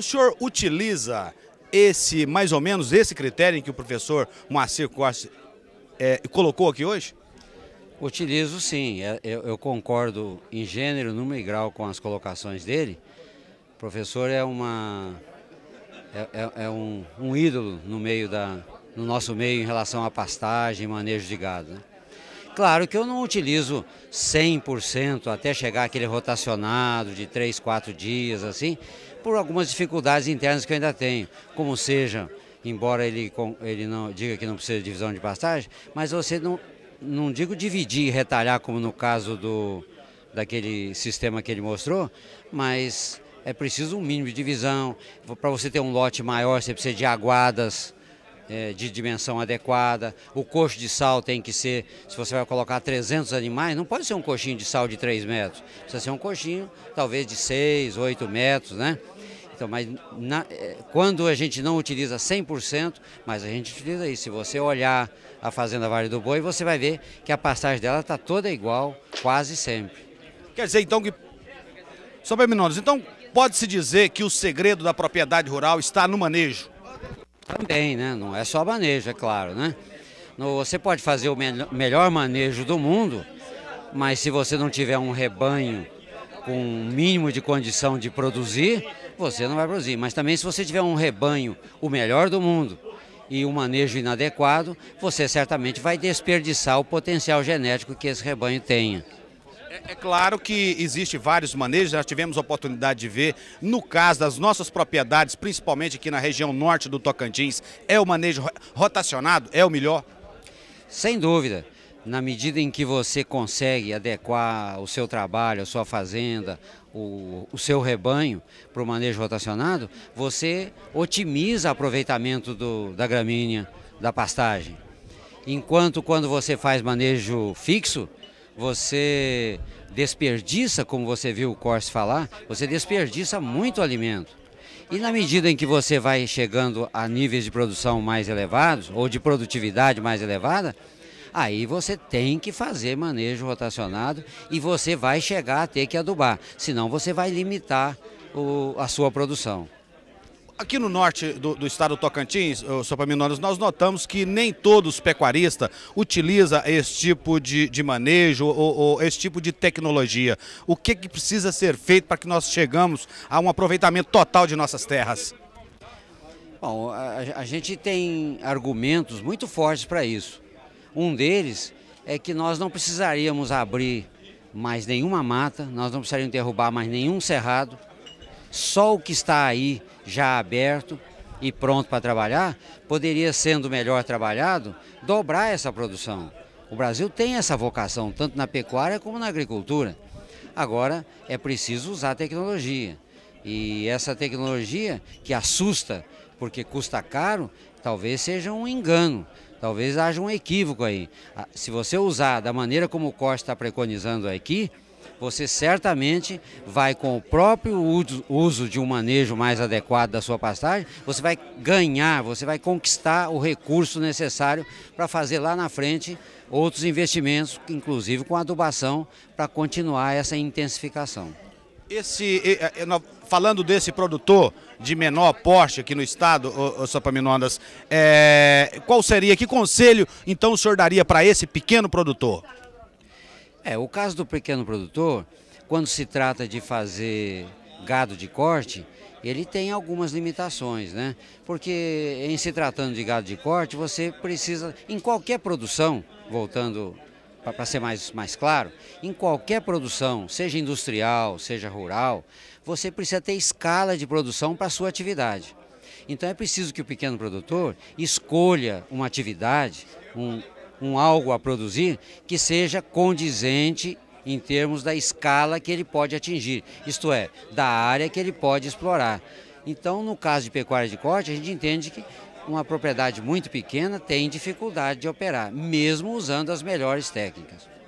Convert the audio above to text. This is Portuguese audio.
O senhor utiliza esse, mais ou menos, esse critério que o professor Moacir Costa é, colocou aqui hoje? Utilizo sim, eu, é, é, eu, concordo em gênero, número e grau com as colocações dele. O professor é uma é, é, é um, um, ídolo no meio da no nosso meio em relação à pastagem, manejo de gado. Né? Claro que eu não utilizo 100% até chegar aquele rotacionado de 3, 4 dias, assim, por algumas dificuldades internas que eu ainda tenho, como seja, embora ele, ele não diga que não precisa de divisão de pastagem, mas você não, não digo dividir e retalhar como no caso do, daquele sistema que ele mostrou, mas é preciso um mínimo de divisão. Para você ter um lote maior, você precisa de aguadas, é, de dimensão adequada, o coxo de sal tem que ser, se você vai colocar 300 animais, não pode ser um coxinho de sal de 3 metros, precisa ser um coxinho talvez de 6, 8 metros, né? Então, mas na, é, quando a gente não utiliza 100%, mas a gente utiliza isso. Se você olhar a Fazenda Vale do Boi, você vai ver que a passagem dela está toda igual, quase sempre. Quer dizer, então, que... Só para menores, então pode-se dizer que o segredo da propriedade rural está no manejo? Também, né? Não é só manejo, é claro, né? Você pode fazer o melhor manejo do mundo, mas se você não tiver um rebanho com um mínimo de condição de produzir, você não vai produzir. Mas também se você tiver um rebanho, o melhor do mundo, e um manejo inadequado, você certamente vai desperdiçar o potencial genético que esse rebanho tenha. É claro que existe vários manejos, já tivemos a oportunidade de ver, no caso das nossas propriedades, principalmente aqui na região norte do Tocantins, é o manejo rotacionado, é o melhor? Sem dúvida. Na medida em que você consegue adequar o seu trabalho, a sua fazenda, o, o seu rebanho para o manejo rotacionado, você otimiza o aproveitamento do, da gramínea, da pastagem. Enquanto quando você faz manejo fixo, você desperdiça, como você viu o Corse falar, você desperdiça muito alimento. E na medida em que você vai chegando a níveis de produção mais elevados, ou de produtividade mais elevada, aí você tem que fazer manejo rotacionado e você vai chegar a ter que adubar, senão você vai limitar o, a sua produção. Aqui no norte do, do estado do Tocantins, Sopaminonas, nós notamos que nem todos pecuaristas utilizam esse tipo de, de manejo ou, ou, esse tipo de tecnologia. O que, que precisa ser feito para que nós chegamos a um aproveitamento total de nossas terras? Bom, a, a gente tem argumentos muito fortes para isso. Um deles é que nós não precisaríamos abrir mais nenhuma mata, nós não precisaríamos derrubar mais nenhum cerrado, só o que está aí já aberto e pronto para trabalhar poderia, sendo melhor trabalhado, dobrar essa produção. O Brasil tem essa vocação, tanto na pecuária como na agricultura. Agora é preciso usar a tecnologia. E essa tecnologia que assusta porque custa caro, talvez seja um engano, talvez haja um equívoco aí. Ah, se você usar da maneira como o Costa está preconizando aqui, você certamente vai com o próprio uso de um manejo mais adequado da sua pastagem, você vai ganhar, você vai conquistar o recurso necessário para fazer lá na frente outros investimentos, inclusive com adubação, para continuar essa intensificação. Esse, é, é, falando desse produtor de menor porte aqui no estado, Sopaminondas, é, qual seria, que conselho então o senhor daria para esse pequeno produtor? É, o caso do pequeno produtor, quando se trata de fazer gado de corte, ele tem algumas limitações, né? Porque em se tratando de gado de corte, você precisa, em qualquer produção, voltando para ser mais, mais claro, em qualquer produção, seja industrial, seja rural, você precisa ter escala de produção para a sua atividade. Então é preciso que o pequeno produtor escolha uma atividade, um, um algo a produzir que seja condizente em termos da escala que ele pode atingir, isto é, da área que ele pode explorar. Então, no caso de pecuária de corte, a gente entende que uma propriedade muito pequena tem dificuldade de operar, mesmo usando as melhores técnicas.